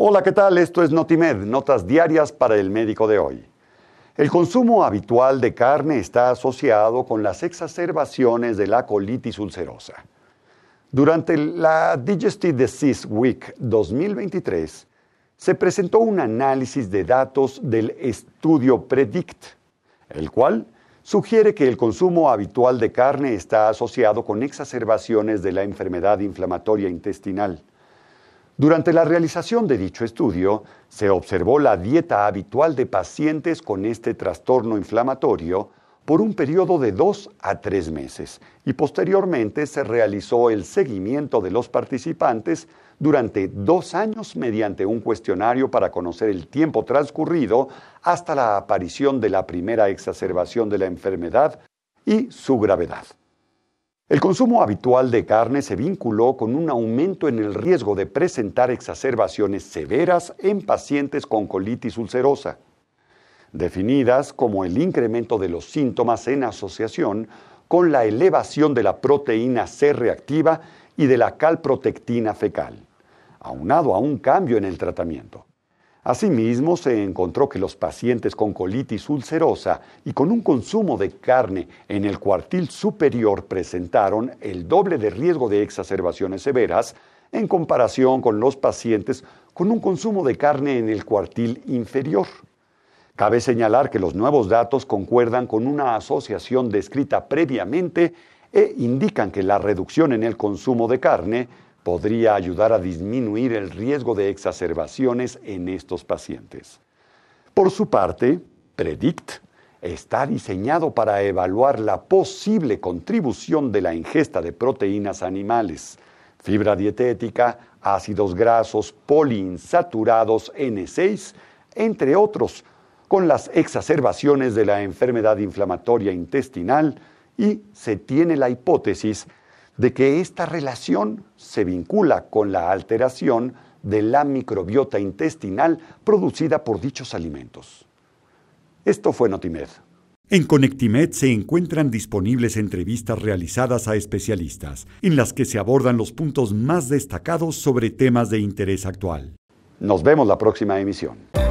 Hola, ¿qué tal? Esto es Notimed, notas diarias para el médico de hoy. El consumo habitual de carne está asociado con las exacerbaciones de la colitis ulcerosa. Durante la Digestive Disease Week 2023, se presentó un análisis de datos del estudio PREDICT, el cual sugiere que el consumo habitual de carne está asociado con exacerbaciones de la enfermedad inflamatoria intestinal. Durante la realización de dicho estudio, se observó la dieta habitual de pacientes con este trastorno inflamatorio por un periodo de dos a tres meses y posteriormente se realizó el seguimiento de los participantes durante dos años mediante un cuestionario para conocer el tiempo transcurrido hasta la aparición de la primera exacerbación de la enfermedad y su gravedad. El consumo habitual de carne se vinculó con un aumento en el riesgo de presentar exacerbaciones severas en pacientes con colitis ulcerosa, definidas como el incremento de los síntomas en asociación con la elevación de la proteína C reactiva y de la calprotectina fecal, aunado a un cambio en el tratamiento. Asimismo, se encontró que los pacientes con colitis ulcerosa y con un consumo de carne en el cuartil superior presentaron el doble de riesgo de exacerbaciones severas en comparación con los pacientes con un consumo de carne en el cuartil inferior. Cabe señalar que los nuevos datos concuerdan con una asociación descrita previamente e indican que la reducción en el consumo de carne podría ayudar a disminuir el riesgo de exacerbaciones en estos pacientes. Por su parte, PREDICT está diseñado para evaluar la posible contribución de la ingesta de proteínas animales, fibra dietética, ácidos grasos poliinsaturados N6, entre otros, con las exacerbaciones de la enfermedad inflamatoria intestinal y se tiene la hipótesis de que esta relación se vincula con la alteración de la microbiota intestinal producida por dichos alimentos. Esto fue Notimed. En Conectimed se encuentran disponibles entrevistas realizadas a especialistas, en las que se abordan los puntos más destacados sobre temas de interés actual. Nos vemos la próxima emisión.